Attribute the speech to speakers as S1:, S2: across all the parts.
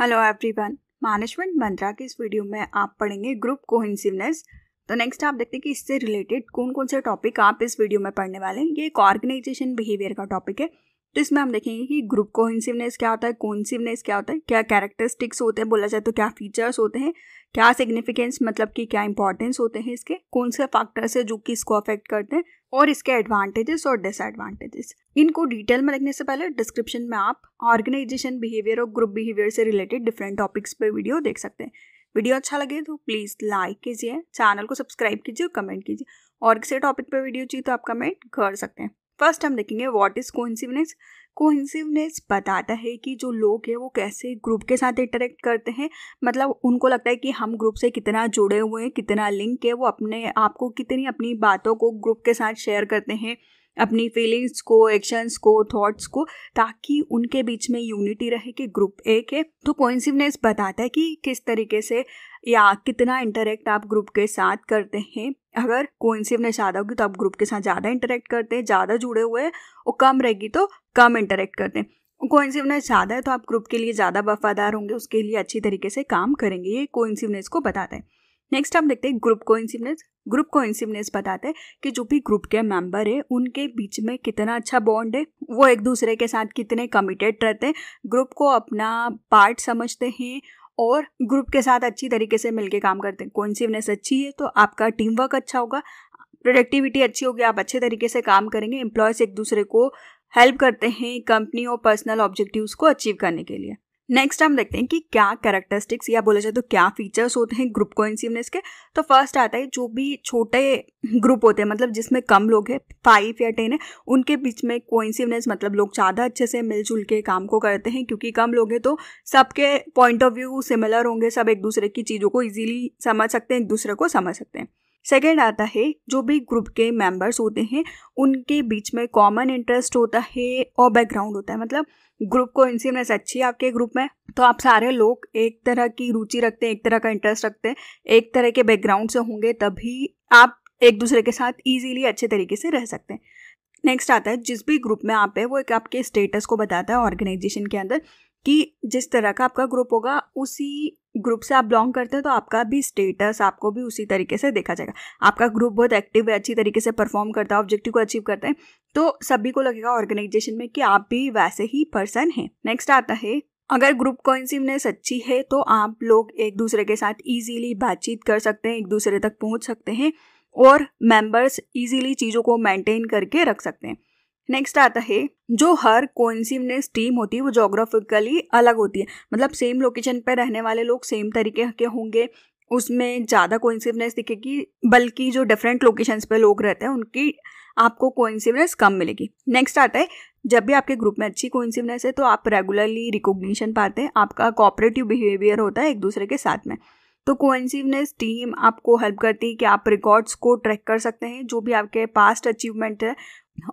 S1: hello everyone management मंत्रा के इस video में आप पढ़ेंगे ग्रुप कोहिंसिवनेस तो नेक्स्ट आप देखते हैं कि इससे रिलेटेड कौन कौन से टॉपिक आप इस वीडियो में पढ़ने वाले हैं ये एक ऑर्गेनाइजेशन बिहेवियर का टॉपिक है तो इसमें हम देखेंगे कि ग्रुप कोहिंसिवनेस क्या होता है कोहिंसिवनेस क्या होता है क्या कैरेक्टरिस्टिक्स होते हैं बोला जाए तो क्या फीचर्स होते हैं क्या सिग्निफिकेंस मतलब कि क्या इंपॉर्टेंस होते हैं इसके कौन से फैक्टर्स है जो कि इसको अफेक्ट करते हैं और इसके एडवांटेजेस और डिसएडवांटेजेस इनको डिटेल में लगने से पहले डिस्क्रिप्शन में आप ऑर्गेनाइजेशन बिहेवियर और ग्रुप बिहेवियर से रिलेटेड डिफरेंट टॉपिक्स पर वीडियो देख सकते हैं वीडियो अच्छा लगे तो प्लीज़ लाइक कीजिए चैनल को सब्सक्राइब कीजिए और कमेंट कीजिए और किसी टॉपिक पर वीडियो चाहिए तो आप कमेंट कर सकते हैं फर्स्ट हम देखेंगे व्हाट इज़ कोइंसिडेंस कोहिंसिवनेस बताता है कि जो लोग हैं वो कैसे ग्रुप के साथ इंटरेक्ट करते हैं मतलब उनको लगता है कि हम ग्रुप से कितना जुड़े हुए हैं कितना लिंक है वो अपने आप को कितनी अपनी बातों को ग्रुप के साथ शेयर करते हैं अपनी फीलिंग्स को एक्शंस को थॉट्स को ताकि उनके बीच में यूनिटी रहे कि ग्रुप एक है तो कोइंसिवनेस बताता है कि किस तरीके से या कितना इंटरेक्ट आप ग्रुप के साथ करते हैं अगर कोइंसिवनेस ज़्यादा होगी तो आप ग्रुप के साथ ज़्यादा इंटरेक्ट करते हैं ज़्यादा जुड़े हुए और कम रहेगी तो कम इंटरेक्ट करते हैं कोइंसिवनेस ज़्यादा है तो आप ग्रुप के लिए ज़्यादा वफादार होंगे उसके लिए अच्छी तरीके से काम करेंगे ये कोइंसिवनेस को बताता है नेक्स्ट हम देखते हैं ग्रुप कोइंसिवनेस ग्रुप कोइंसिवनेस बताते हैं कि जो भी ग्रुप के मेंबर है उनके बीच में कितना अच्छा बॉन्ड है वो एक दूसरे के साथ कितने कमिटेड रहते हैं ग्रुप को अपना पार्ट समझते हैं और ग्रुप के साथ अच्छी तरीके से मिलके काम करते हैं कोइंसिवनेस अच्छी है तो आपका टीम वर्क अच्छा होगा प्रोडक्टिविटी अच्छी होगी आप अच्छे तरीके से काम करेंगे एम्प्लॉयज़ एक दूसरे को हेल्प करते हैं कंपनी और पर्सनल ऑब्जेक्टिव्स को अचीव करने के लिए नेक्स्ट हम देखते हैं कि क्या करेक्टरिस्टिक्स या बोले जाए तो क्या फीचर्स होते हैं ग्रुप इनसीवनेस के तो फर्स्ट आता है जो भी छोटे ग्रुप होते हैं मतलब जिसमें कम लोग हैं फाइव या टेन है उनके बीच में कोइंसिवनेस मतलब लोग ज़्यादा अच्छे से मिलजुल के काम को करते हैं क्योंकि कम लोग हैं तो सबके पॉइंट ऑफ व्यू सिमिलर होंगे सब एक दूसरे की चीज़ों को ईजिली समझ सकते हैं एक दूसरे को समझ सकते हैं सेकेंड आता है जो भी ग्रुप के मेंबर्स होते हैं उनके बीच में कॉमन इंटरेस्ट होता है और बैकग्राउंड होता है मतलब ग्रुप को इंसीनेस अच्छी है आपके ग्रुप में तो आप सारे लोग एक तरह की रुचि रखते हैं एक तरह का इंटरेस्ट रखते हैं एक तरह के बैकग्राउंड से होंगे तभी आप एक दूसरे के साथ ईजीली अच्छे तरीके से रह सकते हैं नेक्स्ट आता है जिस भी ग्रुप में आप है वो एक आपके स्टेटस को बताता है ऑर्गेनाइजेशन के अंदर कि जिस तरह का आपका ग्रुप होगा उसी ग्रुप से आप बिलोंग करते हैं तो आपका भी स्टेटस आपको भी उसी तरीके से देखा जाएगा आपका ग्रुप बहुत एक्टिव है अच्छी तरीके से परफॉर्म करता है ऑब्जेक्टिव को अचीव करते हैं तो सभी को लगेगा ऑर्गेनाइजेशन में कि आप भी वैसे ही पर्सन हैं नेक्स्ट आता है अगर ग्रुप कोइंसिवनेस अच्छी है तो आप लोग एक दूसरे के साथ इजीली बातचीत कर सकते हैं एक दूसरे तक पहुंच सकते हैं और मेंबर्स इजीली चीज़ों को मेंटेन करके रख सकते हैं नेक्स्ट आता है जो हर कोइंसिवनेस टीम होती है वो जोग्राफिकली अलग होती है मतलब सेम लोकेशन पर रहने वाले लोग सेम तरीके के होंगे उसमें ज़्यादा कोइंसिवनेस दिखेगी बल्कि जो डिफरेंट लोकेशंस पे लोग रहते हैं उनकी आपको कोइंसिवनेस कम मिलेगी नेक्स्ट आता है जब भी आपके ग्रुप में अच्छी कोइंसिवनेस है तो आप रेगुलरली रिकोगनीशन पाते हैं आपका कोऑपरेटिव बिहेवियर होता है एक दूसरे के साथ में तो कोइंसिवनेस टीम आपको हेल्प करती है कि आप रिकॉर्ड्स को ट्रैक कर सकते हैं जो भी आपके पास्ट अचीवमेंट है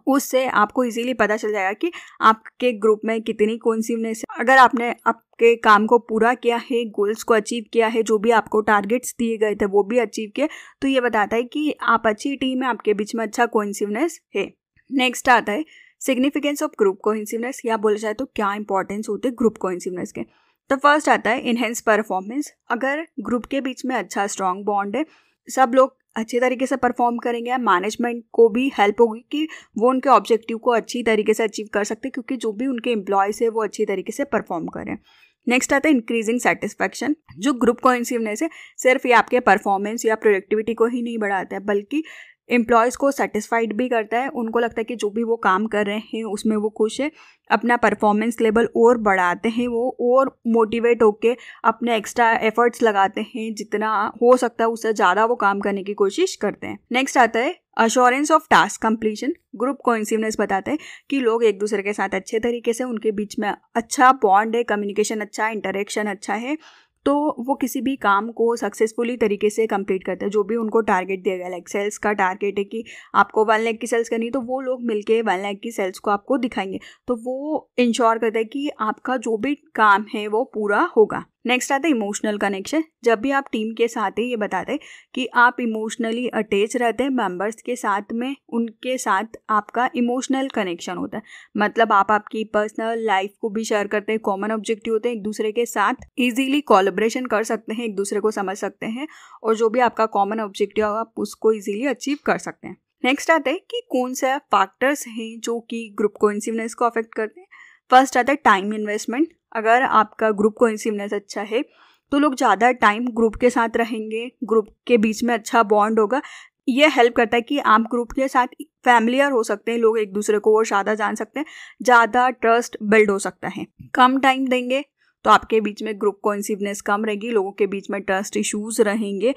S1: उससे आपको इजीली पता चल जाएगा कि आपके ग्रुप में कितनी सी है अगर आपने आपके काम को पूरा किया है गोल्स को अचीव किया है जो भी आपको टारगेट्स दिए गए थे वो भी अचीव किए तो ये बताता है कि आप अच्छी टीम है आपके बीच में अच्छा कॉन्सिवनेस है नेक्स्ट आता है सिग्निफिकेंस ऑफ ग्रुप कोहिंसिवनेस या बोला जाए तो क्या इंपॉर्टेंस होते ग्रुप कोहिंसिवनेस के तो फर्स्ट आता है इनहेंस परफॉर्मेंस अगर ग्रुप के बीच में अच्छा स्ट्रांग बॉन्ड है सब लोग अच्छे तरीके से परफॉर्म करेंगे मैनेजमेंट को भी हेल्प होगी कि वो उनके ऑब्जेक्टिव को अच्छी तरीके से अचीव कर सकते हैं क्योंकि जो भी उनके एम्प्लॉयज़ है वो अच्छी तरीके से परफॉर्म करें नेक्स्ट आता है इंक्रीजिंग सेटिस्फैक्शन जो ग्रुप कोइंसिवनेस है सिर्फ ये आपके परफॉर्मेंस या प्रोडक्टिविटी को ही नहीं बढ़ाता है बल्कि एम्प्लॉयज़ को सेटिस्फाइड भी करता है उनको लगता है कि जो भी वो काम कर रहे हैं उसमें वो खुश है अपना परफॉर्मेंस लेवल और बढ़ाते हैं वो और मोटिवेट होके अपने एक्स्ट्रा एफर्ट्स लगाते हैं जितना हो सकता है उससे ज़्यादा वो काम करने की कोशिश करते हैं नेक्स्ट आता है assurance of task completion group cohesiveness बताते हैं कि लोग एक दूसरे के साथ अच्छे तरीके से उनके बीच में अच्छा बॉन्ड है कम्युनिकेशन अच्छा, अच्छा है इंटरेक्शन अच्छा है तो वो किसी भी काम को सक्सेसफुली तरीके से कंप्लीट करते हैं जो भी उनको टारगेट दिया गया लाइक सेल्स का टारगेट है कि आपको वन लैक की सेल्स करनी तो वो लोग मिलके वन लैक की सेल्स को आपको दिखाएंगे तो वो इंश्योर करता है कि आपका जो भी काम है वो पूरा होगा नेक्स्ट आता है इमोशनल कनेक्शन जब भी आप टीम के साथ ही ये बताते कि आप इमोशनली अटैच रहते हैं मेंबर्स के साथ में उनके साथ आपका इमोशनल कनेक्शन होता है मतलब आप आपकी पर्सनल लाइफ को भी शेयर करते हैं कॉमन ऑब्जेक्टिव होते हैं एक दूसरे के साथ इजीली कोलोब्रेशन कर सकते हैं एक दूसरे को समझ सकते हैं और जो भी आपका कॉमन ऑब्जेक्टिव होगा आप उसको ईजिली अचीव कर सकते हैं नेक्स्ट आता है कि कौन से फैक्टर्स हैं जो कि ग्रुप को को अफेक्ट करते हैं फर्स्ट आता है टाइम इन्वेस्टमेंट अगर आपका ग्रुप कोइंसिवनेस अच्छा है तो लोग ज़्यादा टाइम ग्रुप के साथ रहेंगे ग्रुप के बीच में अच्छा बॉन्ड होगा ये हेल्प करता है कि आप ग्रुप के साथ फैमिलियर हो सकते हैं लोग एक दूसरे को और ज़्यादा जान सकते हैं ज़्यादा ट्रस्ट बिल्ड हो सकता है कम टाइम देंगे तो आपके बीच में ग्रुप कोइंसिवनेस कम रहेगी लोगों के बीच में ट्रस्ट इश्यूज रहेंगे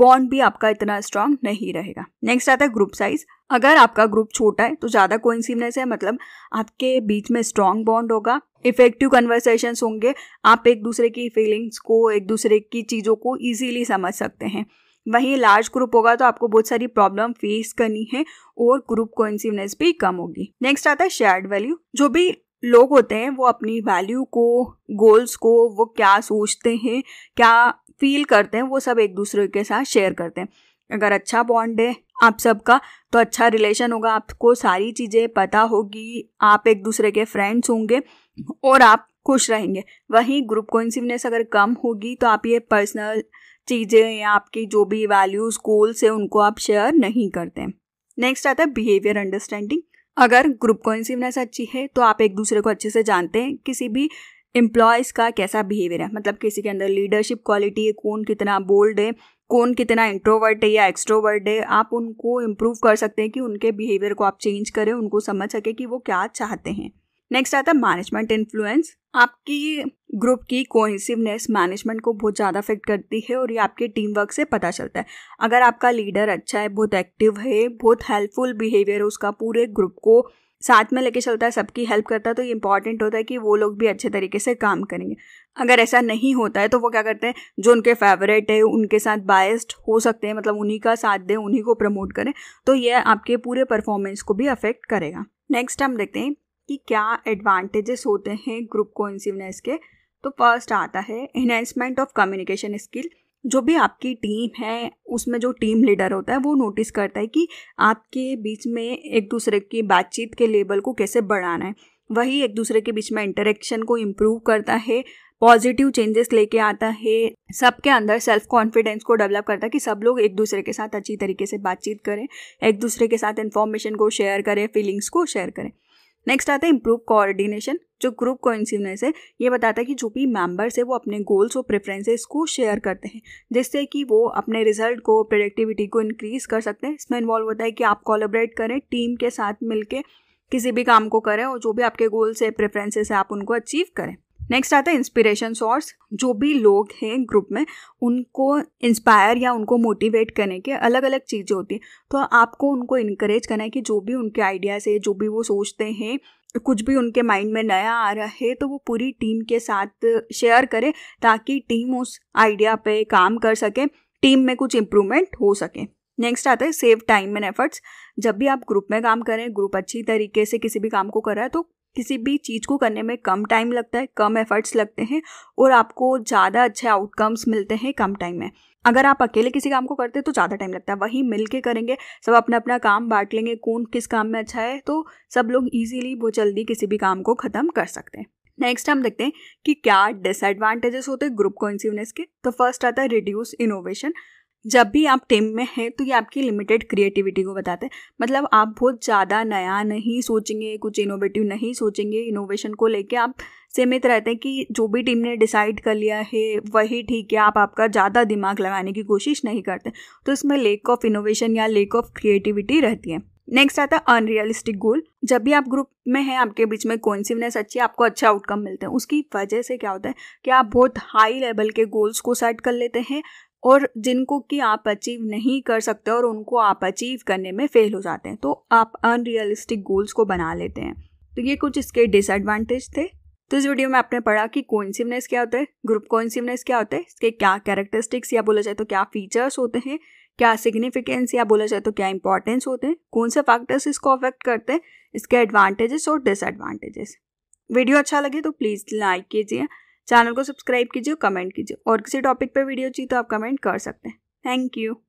S1: बॉन्ड भी आपका इतना स्ट्रांग नहीं रहेगा नेक्स्ट आता है ग्रुप साइज़ अगर आपका ग्रुप छोटा है तो ज़्यादा कोइंसिवनेस है मतलब आपके बीच में स्ट्रॉन्ग बॉन्ड होगा इफेक्टिव कन्वर्सेशंस होंगे आप एक दूसरे की फीलिंग्स को एक दूसरे की चीज़ों को ईजीली समझ सकते हैं वहीं लार्ज ग्रुप होगा तो आपको बहुत सारी प्रॉब्लम फेस करनी है और ग्रुप कोइंसिवनेस भी कम होगी नेक्स्ट आता है शेयर्ड वैल्यू जो भी लोग होते हैं वो अपनी वैल्यू को गोल्स को वो क्या सोचते हैं क्या फील करते हैं वो सब एक दूसरे के साथ शेयर करते हैं अगर अच्छा बॉन्ड है आप सबका तो अच्छा रिलेशन होगा आपको सारी चीज़ें पता होगी आप एक दूसरे के फ्रेंड्स होंगे और आप खुश रहेंगे वहीं ग्रुप कोइंसिवनेस अगर कम होगी तो आप ये पर्सनल चीज़ें या आपकी जो भी वैल्यूज़ गोल्स है उनको आप शेयर नहीं करते नेक्स्ट आता है बिहेवियर अंडरस्टैंडिंग अगर ग्रुप कोइंसिवनेस अच्छी है तो आप एक दूसरे को अच्छे से जानते हैं किसी भी एम्प्लॉयज़ का कैसा बिहेवियर है मतलब किसी के अंदर लीडरशिप क्वालिटी है कौन कितना बोल्ड है कौन कितना इंट्रोवर्ट है या एक्सट्रोवर्ट है आप उनको इम्प्रूव कर सकते हैं कि उनके बिहेवियर को आप चेंज करें उनको समझ सके कि वो क्या चाहते हैं नेक्स्ट आता है मैनेजमेंट इन्फ्लुएंस आपकी ग्रुप की कोहेसिवनेस मैनेजमेंट को बहुत ज़्यादा अफेक्ट करती है और ये आपके टीम वर्क से पता चलता है अगर आपका लीडर अच्छा है बहुत एक्टिव है बहुत हेल्पफुल बिहेवियर है उसका पूरे ग्रुप को साथ में लेके चलता है सबकी हेल्प करता है तो ये इंपॉर्टेंट होता है कि वो लोग भी अच्छे तरीके से काम करेंगे अगर ऐसा नहीं होता है तो वो क्या करते हैं जो उनके फेवरेट है उनके साथ बायस्ड हो सकते हैं मतलब उन्हीं का साथ दें उन्हीं को प्रमोट करें तो यह आपके पूरे परफॉर्मेंस को भी अफेक्ट करेगा नेक्स्ट हम देखते हैं कि क्या एडवांटेजेस होते हैं ग्रुप कोइंसिवनेस के तो फर्स्ट आता है इन्हेंसमेंट ऑफ कम्युनिकेशन स्किल जो भी आपकी टीम है उसमें जो टीम लीडर होता है वो नोटिस करता है कि आपके बीच में एक दूसरे की बातचीत के लेवल को कैसे बढ़ाना है वही एक दूसरे के बीच में इंटरेक्शन को इम्प्रूव करता है पॉजिटिव चेंजेस लेके आता है सबके अंदर सेल्फ कॉन्फिडेंस को डेवलप करता है कि सब लोग एक दूसरे के साथ अच्छी तरीके से बातचीत करें एक दूसरे के साथ इन्फॉर्मेशन को शेयर करें फीलिंग्स को शेयर करें नेक्स्ट आता है इम्प्रूव कोऑर्डिनेशन जो ग्रुप कोइंसिवनेस है ये बताता है कि जो भी मेंबर्स है वो अपने गोल्स और प्रेफरेंसेस को शेयर करते हैं जिससे कि वो अपने रिजल्ट को प्रोडक्टिविटी को इंक्रीज कर सकते हैं इसमें इन्वॉल्व होता है कि आप कोलोबरेट करें टीम के साथ मिलके किसी भी काम को करें और जो भी आपके गोल्स है प्रेफरेंसेस है आप उनको अचीव करें नेक्स्ट आता है इंस्पिरेशन सोर्स जो भी लोग हैं ग्रुप में उनको इंस्पायर या उनको मोटिवेट करने के अलग अलग चीज़ें होती हैं तो आपको उनको इनक्रेज करना है कि जो भी उनके आइडियाज़ है जो भी वो सोचते हैं कुछ भी उनके माइंड में नया आ रहा है तो वो पूरी टीम के साथ शेयर करें ताकि टीम उस आइडिया पे काम कर सके टीम में कुछ इम्प्रूवमेंट हो सके नेक्स्ट आता है सेव टाइम एंड एफर्ट्स जब भी आप ग्रुप में काम करें ग्रुप अच्छी तरीके से किसी भी काम को कर रहा है तो किसी भी चीज़ को करने में कम टाइम लगता है कम एफर्ट्स लगते हैं और आपको ज़्यादा अच्छे आउटकम्स मिलते हैं कम टाइम में अगर आप अकेले किसी काम को करते हैं तो ज़्यादा टाइम लगता है वहीं मिल के करेंगे सब अपना अपना काम बांट लेंगे कौन किस काम में अच्छा है तो सब लोग ईजिली वो जल्दी किसी भी काम को ख़त्म कर सकते हैं नेक्स्ट हम देखते हैं कि क्या डिसएडवांटेजेस होते हैं ग्रुप कोइंसिवनेस के तो फर्स्ट आता है रिड्यूस इनोवेशन जब भी आप टीम में हैं तो ये आपकी लिमिटेड क्रिएटिविटी को बताते हैं मतलब आप बहुत ज़्यादा नया नहीं सोचेंगे कुछ इनोवेटिव नहीं सोचेंगे इनोवेशन को लेके आप सीमित रहते हैं कि जो भी टीम ने डिसाइड कर लिया है वही ठीक है आप आपका ज़्यादा दिमाग लगाने की कोशिश नहीं करते तो इसमें लेक ऑफ इनोवेशन या लेक ऑफ क्रिएटिविटी रहती है नेक्स्ट आता है अनरियलिस्टिक गोल जब भी आप ग्रुप में हैं आपके बीच में कॉन्सिवनेस अच्छी है आपको अच्छा आउटकम मिलते हैं उसकी वजह से क्या होता है कि आप बहुत हाई लेवल के गोल्स को सेट कर लेते हैं और जिनको कि आप अचीव नहीं कर सकते और उनको आप अचीव करने में फेल हो जाते हैं तो आप अनरियलिस्टिक गोल्स को बना लेते हैं तो ये कुछ इसके डिसएडवांटेज थे तो इस वीडियो में आपने पढ़ा कि कोइंसिवनेस क्या होता है ग्रुप कोइंसिवनेस क्या होता है इसके क्या कैरेक्टरिस्टिक्स या बोला जाए तो क्या फीचर्स होते हैं क्या सिग्निफिकेंस या बोला जाए तो क्या इंपॉर्टेंस होते हैं कौन से फैक्टर्स इसको अफेक्ट करते हैं इसके एडवांटेजेस और डिसएडवांटेजेस वीडियो अच्छा लगे तो प्लीज़ लाइक कीजिए चैनल को सब्सक्राइब कीजिए कमेंट कीजिए और किसी टॉपिक पर वीडियो चाहिए तो आप कमेंट कर सकते हैं थैंक यू